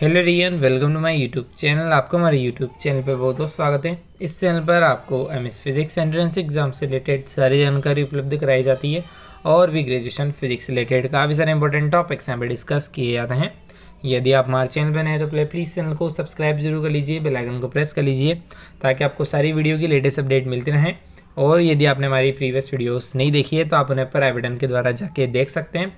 hello रियन welcome to my YouTube channel आपका हमारे यूट्यूब चैनल पर बहुत बहुत स्वागत है इस चैनल पर आपको M S physics entrance exam से रिलेटेड सारी जानकारी उपलब्ध कराई जाती है और भी ग्रेजुएशन फिजिक्स रिलेटेड काफ़ी सारे इंपॉर्टेंट टॉपिक्स यहाँ पर डिस्कस किए जाते हैं यदि आप हमारे चैनल पर नए तो प्लीज़ चैनल को सब्सक्राइब जरूर कर लीजिए बेलाइकन को प्रेस कर लीजिए ताकि आपको सारी वीडियो की लेटेस्ट अपडेट मिलती रहें और यदि आपने हमारी प्रीवियस वीडियोज़ नहीं देखी है तो आप उन्हें प्राइवेटन के द्वारा जाके देख सकते हैं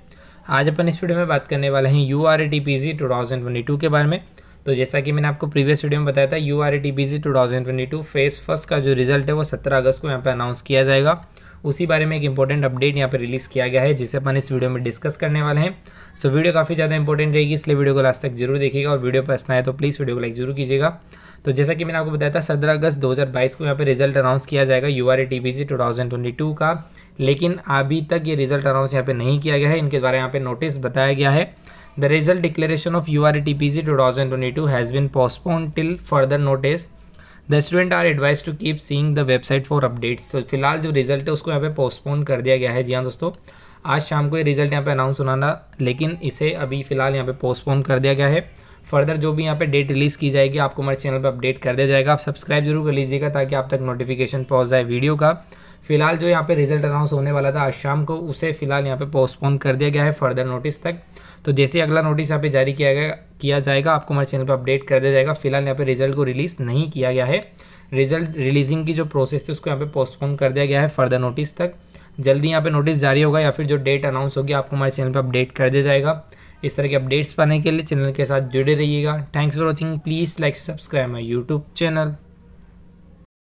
आज अपन इस वीडियो में बात करने वाले हैं U R A T P G two thousand twenty two के बारे में तो जैसा कि मैंने आपको प्रीवियस वीडियो में बताया था U R A T P G two thousand twenty two phase first का जो रिजल्ट है वो सत्रह अगस्त को यहाँ पर अनाउंस किया जाएगा उसी बारे में एक इंपॉर्टेंट अपडेट यहाँ पर रिलीज़ किया गया है जिसे अपन इस वीडियो में डिस्कस करने वाले हैं सो so, वीडियो काफ़ी ज़्यादा इंपॉर्टेंट रहेगी इसलिए वीडियो को लास्ट तक जरूर देखिएगा और वीडियो पसंद आए तो प्लीज़ वीडियो को लाइक जरूर कीजिएगा तो जैसा कि मैंने आपको बताया था सत्रह अगस्त दो को यहाँ पर रिजल्ट अनाउंस किया जाएगा U R T two twenty two का लेकिन अभी तक ये रिजल्ट अनाउंस यहाँ पे नहीं किया गया है इनके द्वारा यहाँ पे नोटिस बताया गया है the result declaration of U R A T P C two thousand twenty two has been postpone till further notice the student are advised to keep seeing the website for updates तो फिलहाल जो result है उसको यहाँ पे postpone कर दिया गया है जी हाँ दोस्तों आज शाम को ये रिजल्ट यहाँ पे अनाउंस होना था लेकिन इसे अभी फिलहाल यहाँ पे पोस्टपोन कर दिया गया है फर्दर जो भी यहाँ पे डेट रिलीज़ की जाएगी आपको हमारे चैनल पर अपडेट कर दिया जाएगा आप सब्सक्राइब जरूर कर लीजिएगा ताकि आप तक नोटिफिकेशन पहुँच जाए वीडियो का फिलहाल जो यहाँ पे रिजल्ट अनाउंस होने वाला था आज शाम को उसे फिलहाल यहाँ पे पोस्टपोन कर दिया गया है फर्दर नोटिस तक तो जैसे ही अगला नोटिस यहाँ पे जारी किया गया किया जाएगा आपको हमारे चैनल पर अपडेट कर दिया जाएगा फिलहाल यहाँ पे रिजल्ट को रिलीज़ नहीं किया गया है रिजल्ट रिलीजिंग की जो प्रोसेस थी उसको यहाँ पे पोस्टपोन कर दिया गया है फर्दर नोटिस तक जल्दी यहाँ पे नोटिस जारी होगा या फिर जो डेट अनाउंस होगी आपको हमारे चैनल पर अपडेट कर दिया जाएगा इस तरह के अपडेट्स पाने के लिए चैनल के साथ जुड़े रहिएगा thanks for watching please like subscribe my YouTube channel